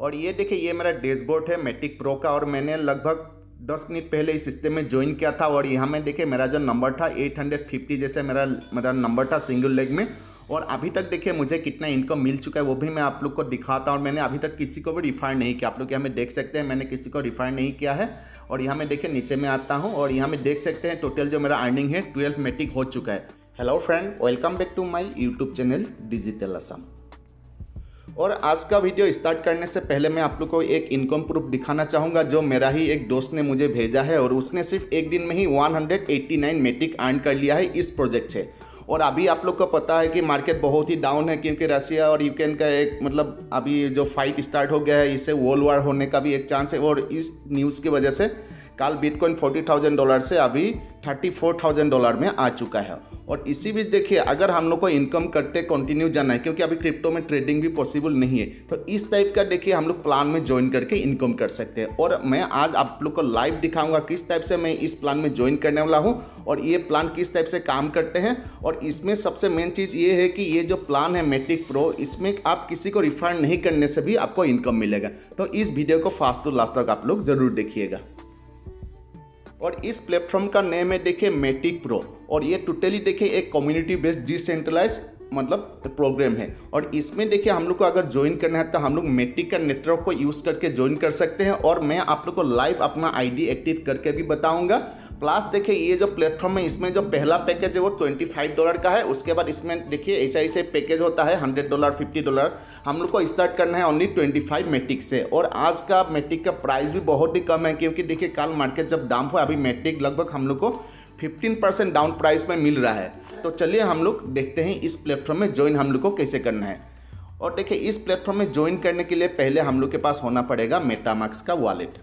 और ये देखिए ये मेरा डैशबोर्ड है मेटिक प्रो का और मैंने लगभग दस मिनट पहले इस सिस्टम में ज्वाइन किया था और यहाँ में देखिए मेरा जो नंबर था 850 जैसे मेरा मेरा नंबर था सिंगल लेग में और अभी तक देखिए मुझे कितना इनकम मिल चुका है वो भी मैं आप लोग को दिखाता हूँ और मैंने अभी तक किसी को भी रिफाइंड नहीं किया आप लोग यहाँ में देख सकते हैं मैंने किसी को रिफाइंड नहीं किया है और यहाँ में देखिए नीचे में आता हूँ और यहाँ में देख सकते हैं टोटल जो मेरा अर्निंग है ट्वेल्व मेट्रिक हो चुका है hello friend welcome back to my YouTube channel digital Assam और आज का वीडियो स्टार्ट करने से पहले मैं आप लोग को एक इनकम प्रूफ दिखाना चाहूँगा जो मेरा ही एक दोस्त ने मुझे भेजा है और उसने सिर्फ एक दिन में ही 189 मेट्रिक अर्न कर लिया है इस प्रोजेक्ट से और अभी आप लोग को पता है कि मार्केट बहुत ही डाउन है क्योंकि रसिया और यूक्रेन का एक मतलब अभी जो फाइट स्टार्ट हो गया है इससे वर्ल्ड वार होने का भी एक चांस है और इस न्यूज़ की वजह से कल बिटकॉइन फोर्टी थाउजेंड डॉलर से अभी थर्टी फोर थाउजेंड डॉलर में आ चुका है और इसी बीच देखिए अगर हम लोग को इनकम करते कंटिन्यू जाना है क्योंकि अभी क्रिप्टो में ट्रेडिंग भी पॉसिबल नहीं है तो इस टाइप का देखिए हम लोग प्लान में ज्वाइन करके इनकम कर सकते हैं और मैं आज आप लोग को लाइव दिखाऊंगा किस टाइप से मैं इस प्लान में ज्वाइन करने वाला हूँ और ये प्लान किस टाइप से काम करते हैं और इसमें सबसे मेन चीज़ ये है कि ये जो प्लान है मेट्रिक प्रो इसमें आप किसी को रिफंड नहीं करने से भी आपको इनकम मिलेगा तो इस वीडियो को फास्ट टू लास्ट तक आप लोग ज़रूर देखिएगा और इस प्लेटफॉर्म का नेम है देखिए मेटिक प्रो और ये टोटली देखिए एक कम्युनिटी बेस्ड डिसेंट्रलाइज मतलब प्रोग्राम है और इसमें देखिए हम लोग को अगर ज्वाइन करना है तो हम लोग मेट्रिक का नेटवर्क को यूज़ करके ज्वाइन कर सकते हैं और मैं आप लोग को लाइव अपना आईडी एक्टिव करके भी बताऊंगा प्लस देखिए ये जो प्लेटफॉर्म है इसमें जो पहला पैकेज है वो ट्वेंटी फाइव डॉलर का है उसके बाद इसमें देखिए ऐसा ऐसे पैकेज होता है हंड्रेड डॉलर फिफ्टी डॉलर हम लोग को स्टार्ट करना है ओनली ट्वेंटी फाइव मेट्रिक से और आज का मेट्रिक का प्राइस भी बहुत ही कम है क्योंकि देखिए कल मार्केट जब दाम हुआ अभी मेट्रिक लगभग हम लोग को फिफ्टीन परसेंट डाउन प्राइस में मिल रहा है तो चलिए हम लोग देखते हैं इस प्लेटफॉर्म में ज्वाइन हम लोग को कैसे करना है और देखिए इस प्लेटफॉर्म में ज्वाइन करने के लिए पहले हम लोग के पास होना पड़ेगा मेटामार्क्स का वॉलेट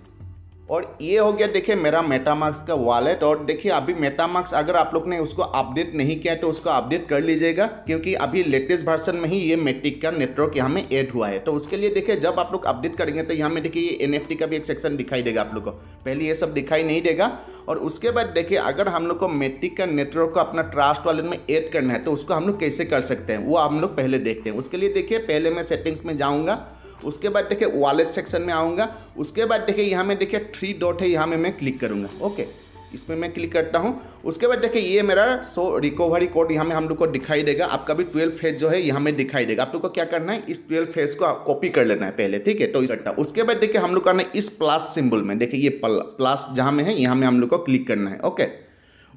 और ये हो गया देखिए मेरा मेटामार्क्स का वॉलेट और देखिए अभी मेटामार्क्स अगर आप लोग ने उसको अपडेट नहीं किया तो उसको अपडेट कर लीजिएगा क्योंकि अभी लेटेस्ट वर्सन में ही ये मेट्रिक का नेटवर्क यहाँ में ऐड हुआ है तो उसके लिए देखिए जब आप लोग अपडेट करेंगे तो यहाँ में देखिए ये एन का भी एक सेक्शन दिखाई देगा आप लोग को पहले ये सब दिखाई नहीं देगा और उसके बाद देखिए अगर हम लोग को मेट्रिक का नेटवर्क को अपना ट्रास्ट वॉलेट में ऐड करना है तो उसको हम लोग कैसे कर सकते हैं वो हम लोग पहले देखते हैं उसके लिए देखिए पहले मैं सेटिंग्स में जाऊँगा उसके बाद देखिए वॉलेट सेक्शन में आऊँगा उसके बाद देखिए यहाँ में देखिए थ्री डॉट है यहाँ में मैं क्लिक करूँगा ओके इसमें मैं क्लिक करता हूँ उसके बाद देखिए ये मेरा सो रिकवरी कोड यहाँ में हम लोग को दिखाई देगा आपका भी ट्वेल्व फेज जो है यहाँ में दिखाई देगा आप लोग को क्या करना है इस ट्वेल्व फेज को आप कॉपी कर लेना है पहले ठीक है तो इस उसके बाद देखिए हम लोग करना है इस प्लस सिंबल में देखिए ये प्लस जहाँ में है यहाँ में हम लोग को क्लिक करना है ओके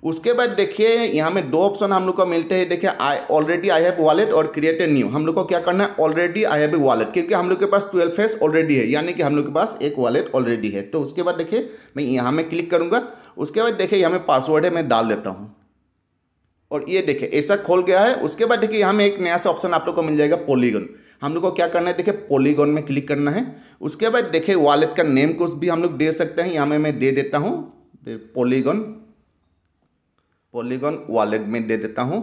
उसके बाद देखिए यहाँ में दो ऑप्शन हम लोग को मिलते हैं देखिए I already I have wallet और क्रिएट ए न्यू हम लोग को क्या करना है ऑलरेडी आई हैव वॉलेट क्योंकि हम लोग के पास ट्वेल्व फेस ऑलरेडी है यानी कि हम लोग के पास एक वॉलेट ऑलरेडी है तो उसके बाद देखिए मैं यहाँ में क्लिक करूँगा उसके बाद देखिए यहाँ में पासवर्ड है मैं डाल देता हूँ और ये देखिए ऐसा खोल गया है उसके बाद देखिए यहाँ में एक नया सा ऑप्शन आप लोग को मिल जाएगा पोलीगन हम लोग को क्या करना है देखिए पोलीगन में क्लिक करना है उसके बाद देखिए वॉलेट का नेम कुछ भी हम लोग दे सकते हैं यहाँ में मैं दे देता हूँ पोलीगन पॉलीगॉन वॉलेट में दे देता हूँ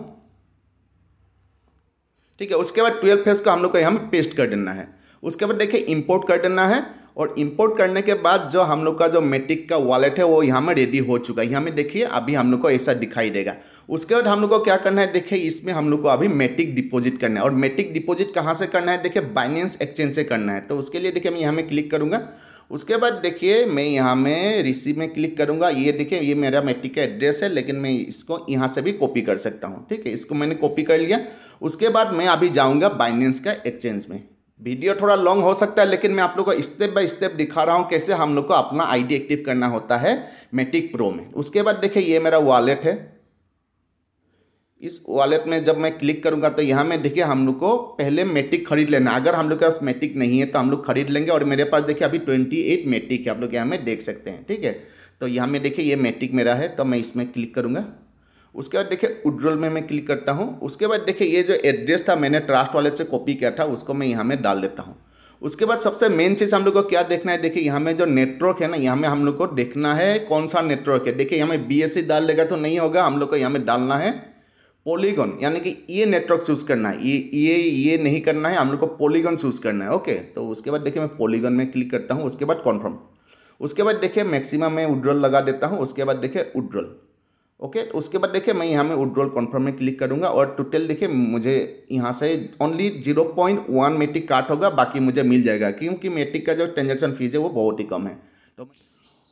ठीक है उसके बाद ट्वेल्व फेस को हम लोग को यहाँ पेस्ट कर देना है उसके बाद देखिए इंपोर्ट कर देना है और इंपोर्ट करने के बाद जो हम लोग का जो मेटिक का वॉलेट है वो यहाँ में रेडी हो चुका है यहाँ में देखिए अभी हम लोग को ऐसा दिखाई देगा उसके बाद हम लोग को क्या करना है देखिए इसमें हम लोग को अभी मेटिक डिपॉजिट करना है और मेटिक डिपॉजिट कहाँ से करना है देखिए बाइनेंस एक्सचेंज से करना है तो उसके लिए देखिए मैं यहाँ में क्लिक करूँगा उसके बाद देखिए मैं यहाँ में रिसीव में क्लिक करूँगा ये देखिए ये मेरा मेट्रिक का एड्रेस है लेकिन मैं इसको यहाँ से भी कॉपी कर सकता हूँ ठीक है इसको मैंने कॉपी कर लिया उसके बाद मैं अभी जाऊँगा बाइनेंस का एक्सचेंज में वीडियो थोड़ा लॉन्ग हो सकता है लेकिन मैं आप लोग को स्टेप बाय स्टेप दिखा रहा हूँ कैसे हम लोग को अपना आईडी एक्टिव करना होता है मेटिक प्रो में उसके बाद देखिए ये मेरा वॉलेट है इस वॉलेट में जब मैं क्लिक करूंगा तो यहाँ में देखिए हम लोग को पहले मेटिक खरीद लेना अगर हम लोग के पास मेटिक नहीं है तो हम लोग खरीद लेंगे और मेरे पास देखिए अभी ट्वेंटी एट मेटिक है आप लोग यहाँ में देख सकते हैं ठीक है तो यहाँ में देखिए ये मेटिक मेरा है तो मैं इसमें क्लिक करूँगा उसके बाद देखिए उड्रोल में मैं क्लिक करता हूँ उसके बाद देखिए ये जो एड्रेस था मैंने ट्रास्ट वॉलेट से कॉपी किया था उसको मैं यहाँ में डाल देता हूँ उसके बाद सबसे मेन चीज़ हम लोग को क्या देखना है देखिए यहाँ में जो नेटवर्क है ना यहाँ में हम लोग को देखना है कौन सा नेटवर्क है देखिए यहाँ में बी डाल लेगा तो नहीं होगा हम लोग को यहाँ में डालना है पोलीगन यानी कि ये नेटवर्क चूज़ करना है ये ये ये नहीं करना है हम लोग को पोलीगन चूज़ करना है ओके तो उसके बाद देखिए मैं पोलीगन में क्लिक करता हूँ उसके बाद कॉन्फर्म उसके बाद देखिए मैक्सिमम मैं उड्रोल लगा देता हूँ उसके बाद देखिए उड्रोल ओके तो उसके बाद देखिए मैं यहाँ में उड्रोल कॉन्फर्म में क्लिक करूँगा और टोटल देखिए मुझे यहाँ से only zero point one metric काट होगा बाकी मुझे मिल जाएगा क्योंकि मेट्रिक का जो ट्रांजेक्शन फीस है वो बहुत ही कम है तो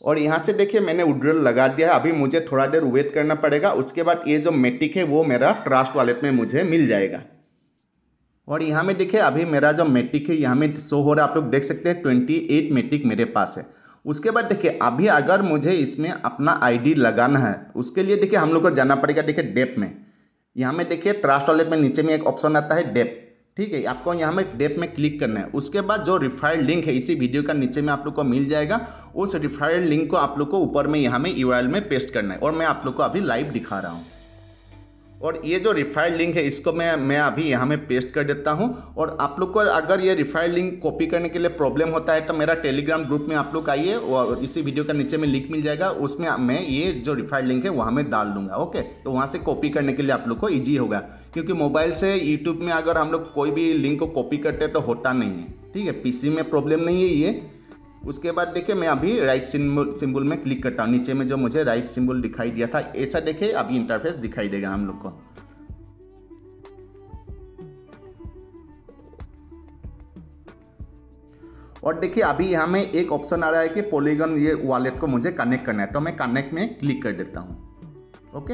और यहाँ से देखिए मैंने उड्रल लगा दिया है अभी मुझे थोड़ा देर वेट करना पड़ेगा उसके बाद ये जो मेटिक है वो मेरा ट्रास्ट वॉलेट में मुझे मिल जाएगा और यहाँ में देखिए अभी मेरा जो मेटिक है यहाँ में शो हो रहा है आप लोग देख सकते हैं ट्वेंटी एट मेटिक मेरे पास है उसके बाद देखिए अभी अगर मुझे इसमें अपना आईडी लगाना है उसके लिए देखिए हम लोग को जाना पड़ेगा देखिए डेप में यहाँ में देखिए ट्रास्ट वॉलेट में नीचे में एक ऑप्शन आता है डेप ठीक है आपको यहाँ में डेप में क्लिक करना है उसके बाद जो रिफाइल लिंक है इसी वीडियो का नीचे में आप लोग को मिल जाएगा उस रिफाइल लिंक को आप लोग को ऊपर में यहाँ में यू में पेस्ट करना है और मैं आप लोग को अभी लाइव दिखा रहा हूँ और ये जो रिफाइल लिंक है इसको मैं मैं अभी यहाँ में पेस्ट कर देता हूँ और आप लोग को अगर ये रिफाइल लिंक कॉपी करने के लिए प्रॉब्लम होता है तो मेरा टेलीग्राम ग्रुप में आप लोग आइए और इसी वीडियो का नीचे में लिंक मिल जाएगा उसमें मैं ये जो रिफाइल लिंक है वहाँ में डाल दूंगा ओके तो वहाँ से कॉपी करने के लिए आप लोग को ईजी होगा क्योंकि मोबाइल से यूट्यूब में अगर हम लोग कोई भी लिंक को कॉपी करते हैं तो होता नहीं है ठीक है पीसी में प्रॉब्लम नहीं है ये उसके बाद देखिए मैं अभी राइट सिंबल सिंबल में क्लिक करता हूँ नीचे में जो मुझे राइट सिंबल दिखाई दिया था ऐसा देखिए अभी इंटरफेस दिखाई देगा हम लोग को और देखिए अभी यहाँ में एक ऑप्शन आ रहा है कि पोलीगन ये वॉलेट को मुझे कनेक्ट करना है तो मैं कनेक्ट में क्लिक कर देता हूँ ओके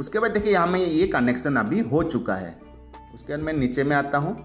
उसके बाद देखिए यहाँ में ये कनेक्शन अभी हो चुका है उसके बाद मैं नीचे में आता हूँ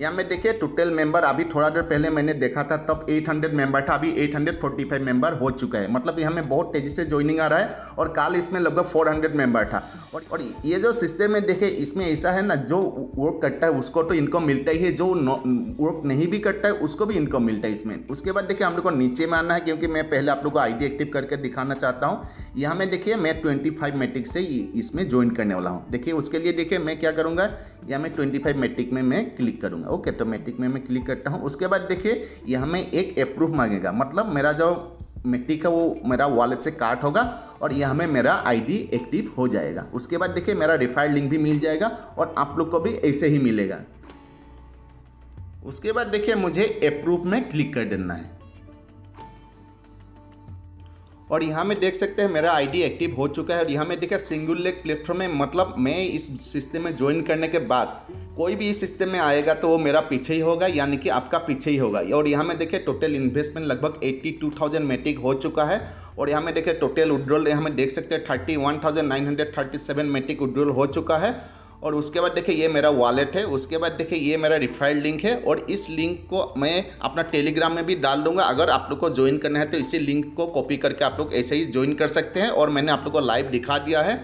यहाँ में देखिए टोटल मेंबर अभी थोड़ा देर पहले मैंने देखा था तब 800 मेंबर था अभी 845 मेंबर हो चुका है मतलब यहाँ में बहुत तेज़ी से ज्वाइनिंग आ रहा है और काल इसमें लगभग 400 मेंबर था और और ये जो सिस्टम है देखिए इसमें ऐसा है ना जो वर्क करता है उसको तो इनकम मिलता ही है जो वर्क नहीं भी करता है उसको भी इनकम मिलता है इसमें उसके बाद देखिए हम लोग को नीचे में आना है क्योंकि मैं पहले आप लोग को आईडी एक्टिव करके दिखाना चाहता हूँ यहाँ में देखिए मैं ट्वेंटी मेट्रिक से इसमें ज्वाइन करने वाला हूँ देखिए उसके लिए देखिए मैं क्या करूँगा यहाँ मैं ट्वेंटी मेट्रिक में मैं क्लिक करूँगा ओके तो मैट्रिक में मैं क्लिक करता हूँ उसके बाद देखिए यहाँ में एक अप्रूव मांगेगा मतलब मेरा जो मैट्रिक है वो मेरा वॉलेट से काट होगा और यहाँ में मेरा आईडी एक्टिव हो जाएगा उसके बाद देखिए मेरा रिफाइल लिंक भी मिल जाएगा और आप लोग को भी ऐसे ही मिलेगा उसके बाद देखिए मुझे अप्रूव में क्लिक कर देना है और यहाँ में देख सकते हैं मेरा आईडी एक्टिव हो चुका है और यहाँ में देखिए सिंगल लेग प्लेटफॉर्म में मतलब मैं इस सिस्टम में ज्वाइन करने के बाद कोई भी इस सिस्टम में आएगा तो वो मेरा पीछे ही होगा यानी कि आपका पीछे ही होगा और यहाँ में देखिए टोटल इन्वेस्टमेंट लगभग एट्टी टू थाउजेंड मेट्रिक हो चुका है और यहाँ में देखिए टोटल उड्रोल यहाँ में देख सकते हैं thirty one thousand nine hundred thirty seven metric withdrawal हो चुका है और उसके बाद देखिए ये मेरा वॉलेट है उसके बाद देखिए ये मेरा रिफाइल लिंक है और इस लिंक को मैं अपना टेलीग्राम में भी डाल दूंगा अगर आप लोग को ज्वाइन करना है तो इसी लिंक को कॉपी करके आप लोग ऐसे ही ज्वाइन कर सकते हैं और मैंने आप लोग को लाइव दिखा दिया है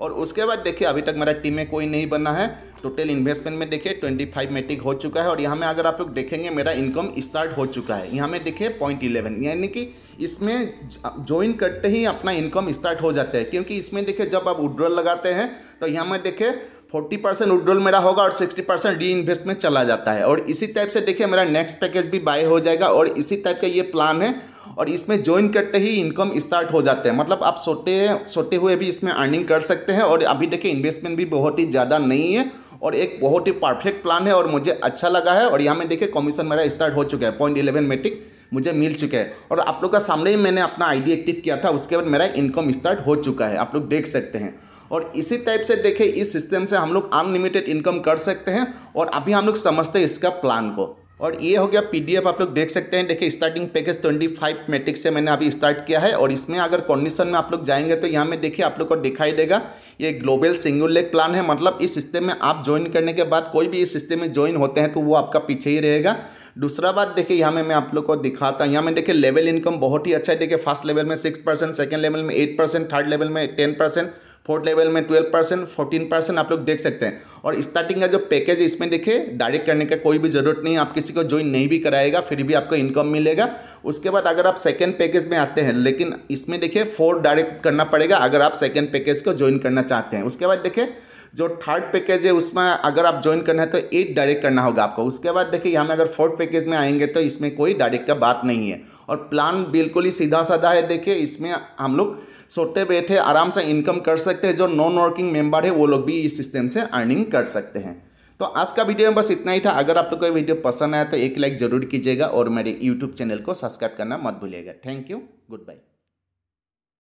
और उसके बाद देखिए अभी तक मेरा टीम में कोई नहीं बना है टोटल इन्वेस्टमेंट में देखिए 25 मेट्रिक हो चुका है और यहाँ में अगर आप लोग देखेंगे मेरा इनकम स्टार्ट हो चुका है यहाँ में देखिए पॉइंट इलेवन यानी कि इसमें ज्वाइन करते ही अपना इनकम स्टार्ट हो जाता है क्योंकि इसमें देखिए जब आप उड्रॉल लगाते हैं तो यहाँ में देखिए फोर्टी परसेंट उड्रोल मेरा होगा और सिक्सटी परसेंट री इन्वेस्टमेंट चला जाता है और इसी टाइप से देखिए मेरा नेक्स्ट पैकेज भी बाय हो जाएगा और इसी टाइप का ये प्लान है और इसमें ज्वाइन करते ही इनकम स्टार्ट हो जाते हैं मतलब आप सोते सोते हुए भी इसमें अर्निंग कर सकते हैं और अभी देखिए इन्वेस्टमेंट भी बहुत ही ज़्यादा नहीं है और एक बहुत ही परफेक्ट प्लान है और मुझे अच्छा लगा है और यहाँ में देखिए कमीशन मेरा स्टार्ट हो चुका है पॉइंट इलेवन मेट्रिक मुझे मिल चुका है और आप लोग का सामने ही मैंने अपना आईडी एक्टिव किया था उसके बाद मेरा इनकम स्टार्ट हो चुका है आप लोग देख सकते हैं और इसी टाइप से देखें इस सिस्टम से हम लोग अनलिमिटेड इनकम कर सकते हैं और अभी हम लोग समझते हैं इसका प्लान को और ये हो गया पीडीएफ आप लोग देख सकते हैं देखिए स्टार्टिंग पैकेज 25 मैट्रिक से मैंने अभी स्टार्ट किया है और इसमें अगर कंडीशन में आप लोग जाएंगे तो यहाँ में देखिए आप लोग को दिखाई देगा ये ग्लोबल सिंगल लेग प्लान है मतलब इस सिस्टम में आप ज्वाइन करने के बाद कोई भी इस सिस्टम में ज्वाइन होते हैं तो वो आपका पीछे ही रहेगा दूसरा बात देखिए यहाँ में मैं आप लोग को दिखाता हूँ यहाँ में देखिए लेवल इनकम बहुत ही अच्छा है देखिए फर्स्ट लेवल में सिक्स परसेंट सेकेंड लेवल में एट परसेंट थर्ड लेवल में टेन परसेंट फोर्थ लेवल में ट्वेल्व परसेंट फोर्टीन परसेंट आप लोग देख सकते हैं और स्टार्टिंग का जो पैकेज है इसमें देखिए डायरेक्ट करने का कोई भी ज़रूरत नहीं आप किसी को ज्वाइन नहीं भी कराएगा फिर भी आपको इनकम मिलेगा उसके बाद अगर आप सेकेंड पैकेज में आते हैं लेकिन इसमें देखिए फोर डायरेक्ट करना पड़ेगा अगर आप सेकेंड पैकेज को ज्वाइन करना चाहते हैं उसके बाद देखिए जो थर्ड पैकेज है उसमें अगर आप ज्वाइन करना है तो एट डायरेक्ट करना होगा आपको उसके बाद देखिए यहाँ में अगर फोर्थ पैकेज में आएंगे तो इसमें कोई डायरेक्ट का बात नहीं है और प्लान बिल्कुल ही सीधा साधा है देखिए इसमें हम लोग सोते बैठे आराम से इनकम कर सकते हैं जो नॉन वर्किंग मेंबर है वो लोग भी इस सिस्टम से अर्निंग कर सकते हैं तो आज का वीडियो में बस इतना ही था अगर आप लोग को वीडियो पसंद आया तो एक लाइक जरूर कीजिएगा और मेरे यूट्यूब चैनल को सब्सक्राइब करना मत भूलिएगा थैंक यू गुड बाय